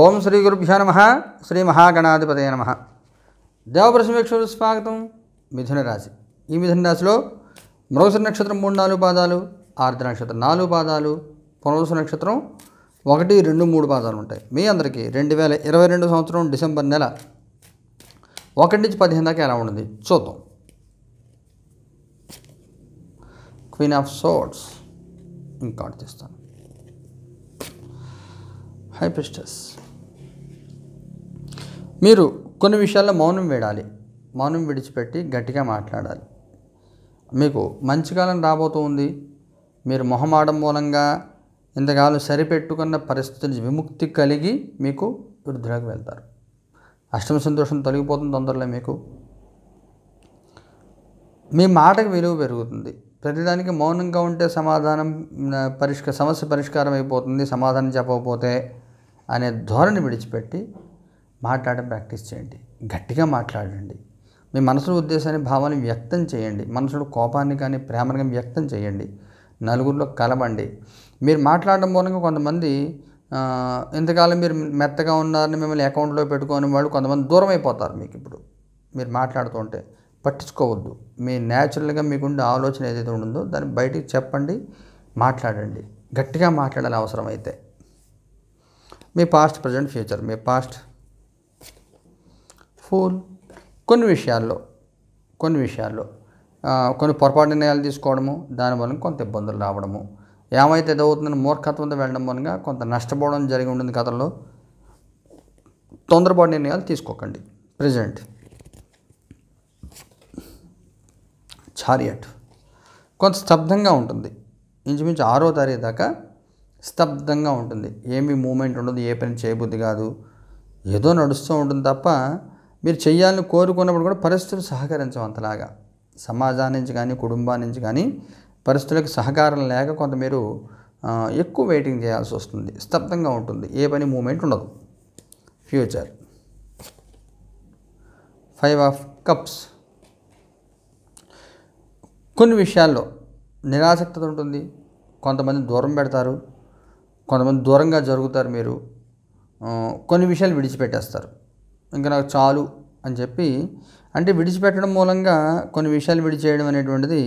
ఓం శ్రీ గురుభ్యో నమ శ్రీ మహాగణాధిపతయ నమ దేవప్రసమేక్షలు స్వాగతం మిథున రాశి ఈ మిథున రాశిలో మృగసు నక్షత్రం మూడు నాలుగు పాదాలు ఆర్ద్ర నక్షత్రం నాలుగు పాదాలు పునరుసు నక్షత్రం ఒకటి రెండు మూడు పాదాలు ఉంటాయి మీ అందరికీ రెండు వేల ఇరవై రెండు సంవత్సరం డిసెంబర్ నెల ఒకటి నుంచి పదిహేను దాకా ఎలా ఉంటుంది చూద్దాం క్వీన్ ఆఫ్ సోట్స్ ఇంకా హై పిస్టర్స్ మీరు కొన్ని విషయాల్లో మౌనం వేడాలి మౌనం విడిచిపెట్టి గట్టిగా మాట్లాడాలి మీకు మంచి కాలం రాబోతుంది మీరు మొహమాడం మూలంగా ఇంతకాలం సరిపెట్టుకున్న పరిస్థితుల విముక్తి కలిగి మీకు వృద్ధిలోకి వెళ్తారు అష్టమ సంతోషం తొలగిపోతుంది తొందరలో మీకు మీ మాటకు విలువ పెరుగుతుంది ప్రతిదానికి మౌనంగా ఉంటే సమాధానం పరిష్క సమస్య పరిష్కారం అయిపోతుంది సమాధానం చెప్పకపోతే అనే ధోరణి విడిచిపెట్టి మాట్లాడడం ప్రాక్టీస్ చేయండి గట్టిగా మాట్లాడండి మీ మనసులో ఉద్దేశాన్ని భావాన్ని వ్యక్తం చేయండి మనసులో కోపాన్ని కానీ ప్రేమను కానీ వ్యక్తం చేయండి నలుగురిలో కలవండి మీరు మాట్లాడడం మూలంగా కొంతమంది ఇంతకాలం మీరు మెత్తగా ఉన్నారని మిమ్మల్ని అకౌంట్లో పెట్టుకోని వాళ్ళు కొంతమంది దూరం అయిపోతారు మీకు ఇప్పుడు మీరు మాట్లాడుతుంటే పట్టించుకోవద్దు మీ న్యాచురల్గా మీకుండే ఆలోచన ఏదైతే ఉంటుందో దాన్ని బయటికి చెప్పండి మాట్లాడండి గట్టిగా మాట్లాడాలి అవసరమైతే మీ పాస్ట్ ప్రజెంట్ ఫ్యూచర్ మీ పాస్ట్ ఫోన్ కొన్ని విషయాల్లో కొన్ని విషయాల్లో కొన్ని పొరపాటు నిర్ణయాలు తీసుకోవడము దానివల్ల కొంత ఇబ్బందులు రావడము ఏమైతే ఎదవుతుందని మూర్ఖత్వంతో వెళ్ళడం మూలంగా కొంత నష్టపోవడం జరిగి ఉంటుంది కథలో తొందరపాటు నిర్ణయాలు తీసుకోకండి ప్రజెంట్ చారియట్ కొంత స్తబ్దంగా ఉంటుంది ఇంచుమించు ఆరో తారీఖు దాకా స్తబ్దంగా ఉంటుంది ఏమి మూమెంట్ ఉండదు ఏ పని చేయబుద్ధి కాదు ఏదో నడుస్తూ ఉంటుంది తప్ప మీరు చేయాలని కోరుకున్నప్పుడు కూడా పరిస్థితులు సహకరించవు అంతలాగా సమాజాన్నించి కానీ కుటుంబాన్నించి కానీ పరిస్థితులకు సహకారం లేక కొంత మీరు ఎక్కువ వెయిటింగ్ చేయాల్సి వస్తుంది స్తబ్దంగా ఉంటుంది ఏ పని మూమెంట్ ఉండదు ఫ్యూచర్ ఫైవ్ ఆఫ్ కప్స్ కొన్ని విషయాల్లో నిరాసక్త ఉంటుంది కొంతమంది దూరం పెడతారు కొంతమంది దూరంగా జరుగుతారు మీరు కొన్ని విషయాలు విడిచిపెట్టేస్తారు ఇంకా నాకు చాలు అని చెప్పి అంటే విడిచిపెట్టడం మూలంగా కొన్ని విషయాలు విడిచేయడం అనేటువంటిది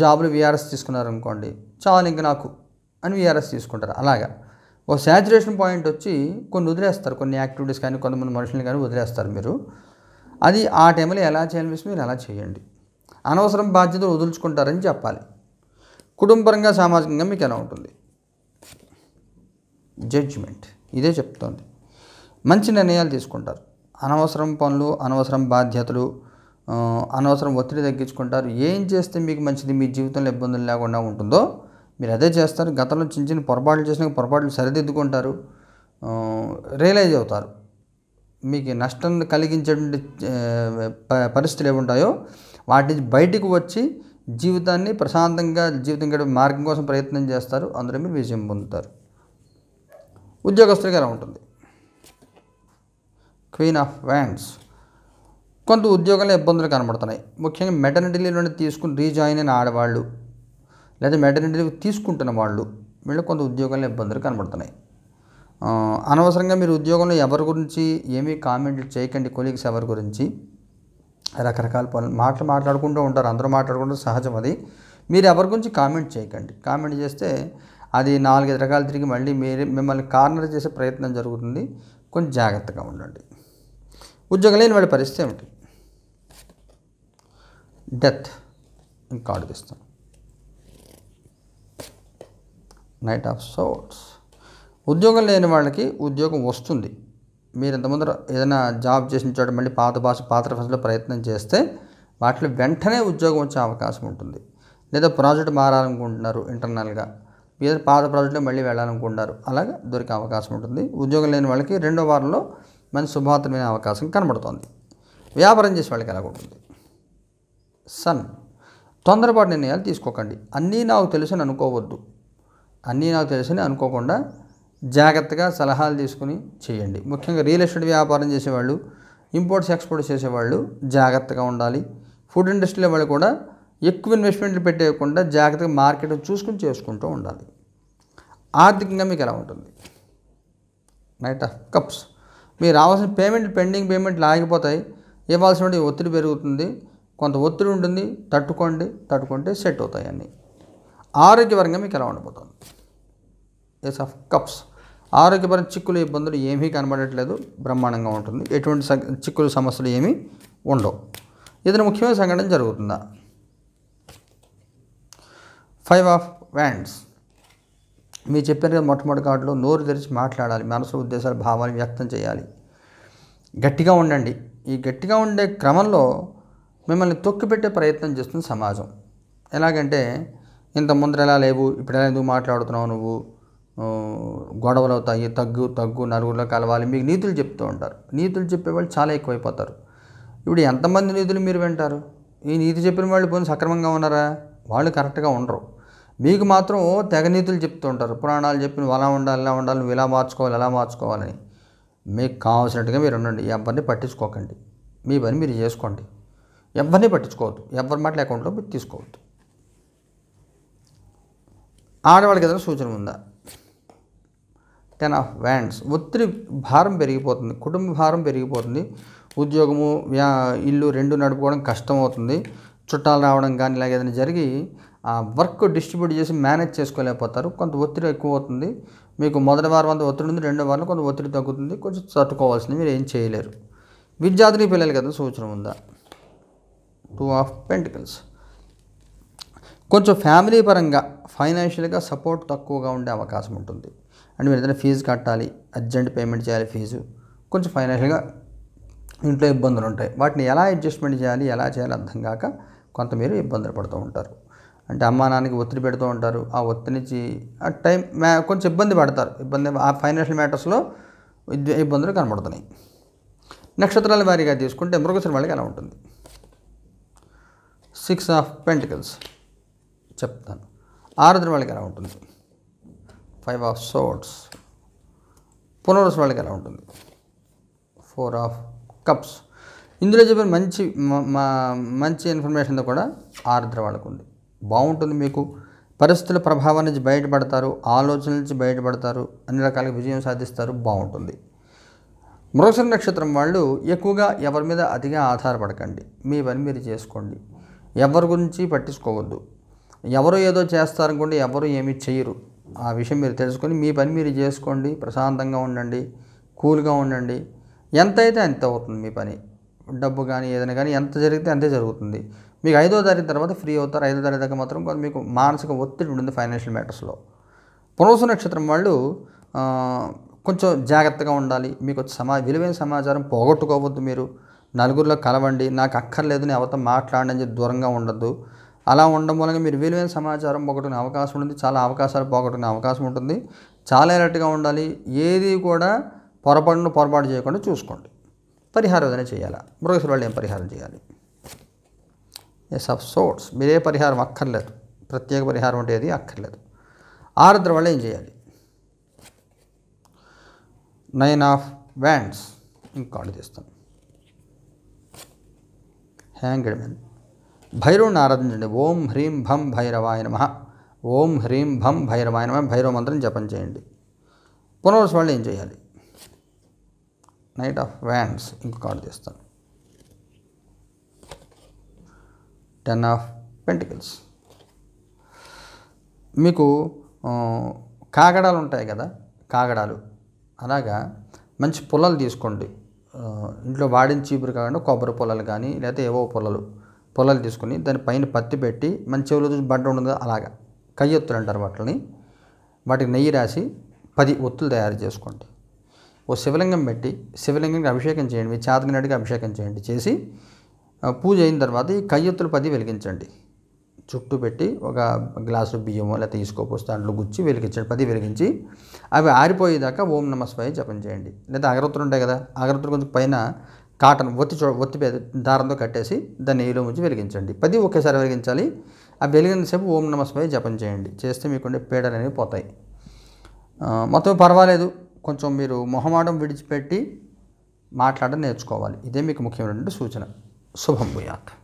జాబులు తీసుకున్నారు తీసుకున్నారనుకోండి చాలు ఇంక నాకు అని విఆర్ఎస్ తీసుకుంటారు అలాగా ఒక శాచురేషన్ పాయింట్ వచ్చి కొన్ని వదిలేస్తారు కొన్ని యాక్టివిటీస్ కానీ కొంతమంది మనుషులను కానీ వదిలేస్తారు మీరు అది ఆ టైంలో ఎలా చేయాలనిపిస్తుంది మీరు అలా చేయండి అనవసరం బాధ్యతలు వదులుచుకుంటారని చెప్పాలి కుటుంబరంగా సామాజికంగా మీకు ఎలా ఉంటుంది జడ్జిమెంట్ ఇదే చెప్తోంది మంచి నిర్ణయాలు తీసుకుంటారు అనవసరం పనులు అనవసరం బాధ్యతలు అనవసరం ఒత్తిడి తగ్గించుకుంటారు ఏం చేస్తే మీకు మంచిది మీ జీవితంలో ఇబ్బందులు లేకుండా ఉంటుందో మీరు అదే చేస్తారు గతంలో చిన్న చిన్న పొరపాట్లు చేసిన పొరపాట్లు సరిదిద్దుకుంటారు రియలైజ్ అవుతారు మీకు నష్టం కలిగించే పరిస్థితులు ఏముంటాయో వాటి బయటికి వచ్చి జీవితాన్ని ప్రశాంతంగా జీవితం గడిపే మార్గం కోసం ప్రయత్నం చేస్తారు అందులో మీరు విజయం పొందుతారు ఉద్యోగస్తులకి ఎలా ఉంటుంది క్వీన్ ఆఫ్ వ్యాండ్స్ కొంత ఉద్యోగాల ఇబ్బందులు కనబడుతున్నాయి ముఖ్యంగా మెటర్నిటీ లీవ్ నుండి తీసుకుని రీజాయిన్ అయిన ఆడవాళ్ళు లేదా మెటర్నిటీ లీవ్ తీసుకుంటున్న వాళ్ళు వీళ్ళు కొంత ఉద్యోగాల ఇబ్బందులు కనబడుతున్నాయి అనవసరంగా మీరు ఉద్యోగంలో ఎవరి గురించి ఏమీ కామెంట్ చేయకండి కొలీగ్స్ ఎవరి గురించి రకరకాల పనులు మాటలు మాట్లాడుకుంటూ ఉంటారు అందరూ మాట్లాడుకుంటూ సహజం అది మీరు ఎవరి గురించి కామెంట్ చేయకండి కామెంట్ చేస్తే అది నాలుగైదు రకాలు తిరిగి మళ్ళీ మీరే మిమ్మల్ని కార్నర్ చేసే ప్రయత్నం జరుగుతుంది కొంచెం జాగ్రత్తగా ఉండండి ఉద్యోగం లేని వాళ్ళ పరిస్థితి ఏమిటి డెత్ కార్డు తీస్తాను నైట్ ఆఫ్ సోట్స్ ఉద్యోగం లేని వాళ్ళకి ఉద్యోగం వస్తుంది మీరు ముందర ఏదైనా జాబ్ చేసిన చోట మళ్ళీ పాత భాష పాత్ర భాషలో ప్రయత్నం చేస్తే వాటిలో వెంటనే ఉద్యోగం వచ్చే అవకాశం ఉంటుంది లేదా ప్రాజెక్ట్ మారాలనుకుంటున్నారు ఇంటర్నల్గా మీద పాత ప్రాజెక్ట్లో మళ్ళీ వెళ్ళాలనుకుంటున్నారు అలాగే దొరికే అవకాశం ఉంటుంది ఉద్యోగం లేని వాళ్ళకి రెండో వారంలో మంచి శుభార్తమైన అవకాశం కనబడుతోంది వ్యాపారం చేసే వాళ్ళకి ఉంటుంది సన్ తొందరపాటు నిర్ణయాలు తీసుకోకండి అన్నీ నాకు అని అనుకోవద్దు అన్నీ నాకు తెలుసని అనుకోకుండా జాగ్రత్తగా సలహాలు తీసుకుని చేయండి ముఖ్యంగా రియల్ ఎస్టేట్ వ్యాపారం చేసేవాళ్ళు ఇంపోర్ట్స్ ఎక్స్పోర్ట్స్ చేసేవాళ్ళు జాగ్రత్తగా ఉండాలి ఫుడ్ ఇండస్ట్రీలో వాళ్ళు కూడా ఎక్కువ ఇన్వెస్ట్మెంట్లు పెట్టేయకుండా జాగ్రత్తగా మార్కెట్ చూసుకుని చేసుకుంటూ ఉండాలి ఆర్థికంగా మీకు ఎలా ఉంటుంది నైట్ ఆఫ్ కప్స్ మీరు రావాల్సిన పేమెంట్ పెండింగ్ పేమెంట్లు ఆగిపోతాయి ఇవ్వాల్సిన ఒత్తిడి పెరుగుతుంది కొంత ఒత్తిడి ఉంటుంది తట్టుకోండి తట్టుకుంటే సెట్ అవుతాయి అన్నీ ఆరోగ్యపరంగా మీకు ఎలా ఉండిపోతుంది ఎస్ ఆఫ్ కప్స్ ఆరోగ్యపరం చిక్కులు ఇబ్బందులు ఏమీ కనబడట్లేదు బ్రహ్మాండంగా ఉంటుంది ఎటువంటి చిక్కులు సమస్యలు ఏమీ ఉండవు ఏదైనా ముఖ్యమైన సంఘటన జరుగుతుందా ఫైవ్ ఆఫ్ వ్యాండ్స్ మీరు చెప్పిన కదా మొట్టమొదటి కార్డులో నోరు తెరిచి మాట్లాడాలి మనసు ఉద్దేశాలు భావాలు వ్యక్తం చేయాలి గట్టిగా ఉండండి ఈ గట్టిగా ఉండే క్రమంలో మిమ్మల్ని తొక్కిపెట్టే ప్రయత్నం చేస్తుంది సమాజం ఎలాగంటే ఇంత ముందర ఎలా లేవు ఇప్పుడు ఎలా ఎందుకు మాట్లాడుతున్నావు నువ్వు గొడవలు అవుతాయి తగ్గు తగ్గు నలుగురిలో కలవాలి మీకు నీతులు చెప్తూ ఉంటారు నీతులు చెప్పేవాళ్ళు చాలా ఎక్కువైపోతారు ఇప్పుడు ఎంతమంది నీతులు మీరు వింటారు ఈ నీతి చెప్పిన వాళ్ళు పోనీ సక్రమంగా ఉన్నారా వాళ్ళు కరెక్ట్గా ఉండరు మీకు మాత్రం తెగ నీతులు చెప్తూ ఉంటారు పురాణాలు చెప్పిన అలా ఉండాలి ఎలా ఉండాలి నువ్వు ఇలా మార్చుకోవాలి ఎలా మార్చుకోవాలని మీకు కావాల్సినట్టుగా మీరు ఉండండి ఈ అబ్బాయిని పట్టించుకోకండి మీ పని మీరు చేసుకోండి ఎవరిని పట్టించుకోవద్దు ఎవరి మాటలు అకౌంట్లో తీసుకోవద్దు ఆడవాళ్ళకి ఏదైనా సూచన ఉందా టెన్ ఆఫ్ వ్యాండ్స్ ఒత్తిడి భారం పెరిగిపోతుంది కుటుంబ భారం పెరిగిపోతుంది ఉద్యోగము వ్యా ఇల్లు రెండు నడుపుకోవడం కష్టం అవుతుంది చుట్టాలు రావడం కానీ ఇలాగ ఏదైనా జరిగి ఆ వర్క్ డిస్ట్రిబ్యూట్ చేసి మేనేజ్ చేసుకోలేకపోతారు కొంత ఒత్తిడి ఎక్కువ అవుతుంది మీకు మొదటి వారం అంత ఒత్తిడి ఉంది రెండో వారంలో కొంత ఒత్తిడి తగ్గుతుంది కొంచెం తట్టుకోవాల్సింది మీరు ఏం చేయలేరు విద్యార్థిని పిల్లలకి ఏదైనా సూచన ఉందా టూ ఆఫ్ పెంటికల్స్ కొంచెం ఫ్యామిలీ పరంగా ఫైనాన్షియల్గా సపోర్ట్ తక్కువగా ఉండే అవకాశం ఉంటుంది అండ్ మీరు ఏదైనా ఫీజు కట్టాలి అర్జెంట్ పేమెంట్ చేయాలి ఫీజు కొంచెం ఫైనాన్షియల్గా ఇంట్లో ఇబ్బందులు ఉంటాయి వాటిని ఎలా అడ్జస్ట్మెంట్ చేయాలి ఎలా చేయాలి అర్థం కాక కొంత మీరు ఇబ్బందులు పడుతూ ఉంటారు అంటే అమ్మా నాన్నకి ఒత్తిడి పెడుతూ ఉంటారు ఆ ఒత్తిడిని ఆ టైం కొంచెం ఇబ్బంది పడతారు ఇబ్బంది ఆ ఫైనాన్షియల్ మ్యాటర్స్లో ఇబ్బందులు కనబడుతున్నాయి నక్షత్రాల వారీగా తీసుకుంటే మృగశిర ఎలా ఉంటుంది సిక్స్ ఆఫ్ పెంటికల్స్ చెప్తాను ఆరుద్ర వాళ్ళకి ఎలా ఉంటుంది ఫైవ్ ఆఫ్ సోట్స్ పునరుస్ వాళ్ళకి ఎలా ఉంటుంది ఫోర్ ఆఫ్ కప్స్ ఇందులో చెప్పిన మంచి మంచి ఇన్ఫర్మేషన్తో కూడా ఆరుద్ర వాళ్ళకు ఉంది బాగుంటుంది మీకు పరిస్థితుల ప్రభావం నుంచి బయటపడతారు ఆలోచన నుంచి బయటపడతారు అన్ని రకాల విజయం సాధిస్తారు బాగుంటుంది మృగశర నక్షత్రం వాళ్ళు ఎక్కువగా ఎవరి మీద అతిగా ఆధారపడకండి మీ పని మీరు చేసుకోండి ఎవరి గురించి పట్టించుకోవద్దు ఎవరు ఏదో చేస్తారనుకోండి ఎవరు ఏమీ చేయరు ఆ విషయం మీరు తెలుసుకొని మీ పని మీరు చేసుకోండి ప్రశాంతంగా ఉండండి కూల్గా ఉండండి ఎంత అయితే అంత అవుతుంది మీ పని డబ్బు కానీ ఏదైనా కానీ ఎంత జరిగితే అంతే జరుగుతుంది మీకు ఐదో తారీఖు తర్వాత ఫ్రీ అవుతారు ఐదో తారీఖు దాకా మాత్రం కొంత మీకు మానసిక ఒత్తిడి ఉంటుంది ఫైనాన్షియల్ మ్యాటర్స్లో పునరుసు నక్షత్రం వాళ్ళు కొంచెం జాగ్రత్తగా ఉండాలి మీకు సమా విలువైన సమాచారం పోగొట్టుకోవద్దు మీరు నలుగురిలో కలవండి నాకు అక్కర్లేదు నేను అవతం మాట్లాడని చెప్పి దూరంగా ఉండద్దు అలా ఉండడం మూలంగా మీరు విలువైన సమాచారం పోగొట్టుకునే అవకాశం ఉంటుంది చాలా అవకాశాలు పోగొట్టుకునే అవకాశం ఉంటుంది చాలా ఎలర్ట్గా ఉండాలి ఏది కూడా పొరపాటును పొరపాటు చేయకుండా చూసుకోండి పరిహారం ఏదైనా చేయాలా మృగశిర వాళ్ళు ఏం పరిహారం చేయాలి ఎస్ ఆఫ్ సోట్స్ మీరే పరిహారం అక్కర్లేదు ప్రత్యేక పరిహారం అంటే ఏది అక్కర్లేదు ఆరుద్ర వాళ్ళు ఏం చేయాలి నైన్ ఆఫ్ వ్యాండ్స్ ఇంకా చేస్తాను హ్యాంగ్డ్ మెన్ భైరవుని ఆరాధించండి ఓం హ్రీం భం భైరవాయ నమ ఓం హ్రీం భం భైరవాయ నమ భైరవ మంత్రం జపం చేయండి పునర్వసు వాళ్ళు ఏం చేయాలి నైట్ ఆఫ్ వ్యాండ్స్ ఇంకొక కార్డు చేస్తాను టెన్ ఆఫ్ పెంటికల్స్ మీకు కాగడాలు ఉంటాయి కదా కాగడాలు అలాగా మంచి పుల్లలు తీసుకోండి ఇంట్లో వాడిన చీపురు కాకుండా కొబ్బరి పొలాలు కానీ లేకపోతే ఏవో పొలాలు పొలాలు తీసుకుని దాని పైన పత్తి పెట్టి మంచి చెవులు బండ ఉండదు అలాగా కయ్యొత్తులు అంటారు వాటిని వాటికి నెయ్యి రాసి పది ఒత్తులు తయారు చేసుకోండి ఓ శివలింగం పెట్టి శివలింగానికి అభిషేకం చేయండి మీ నడికి అభిషేకం చేయండి చేసి పూజ అయిన తర్వాత ఈ కయ్యొత్తులు పది వెలిగించండి చుట్టూ పెట్టి ఒక గ్లాసు బియ్యము లేదా తీసుకోపో దాంట్లో గుచ్చి వెలిగించండి పది వెలిగించి అవి ఆరిపోయేదాకా ఓం నమ జపం చేయండి లేదా అగరత్తులు ఉంటాయి కదా అగరత్తులు కొంచెం పైన కాటన్ ఒత్తి చూ ఒత్తి దారంతో కట్టేసి దాన్ని నీలో ముంచి వెలిగించండి పది ఒకేసారి వెలిగించాలి ఆ వెలిగిన సేపు ఓం నమ జపం చేయండి చేస్తే ఉండే పీడలు అనేవి పోతాయి మొత్తం పర్వాలేదు కొంచెం మీరు మొహమాటం విడిచిపెట్టి మాట్లాడడం నేర్చుకోవాలి ఇదే మీకు ముఖ్యమైనటువంటి సూచన శుభం భూయాత్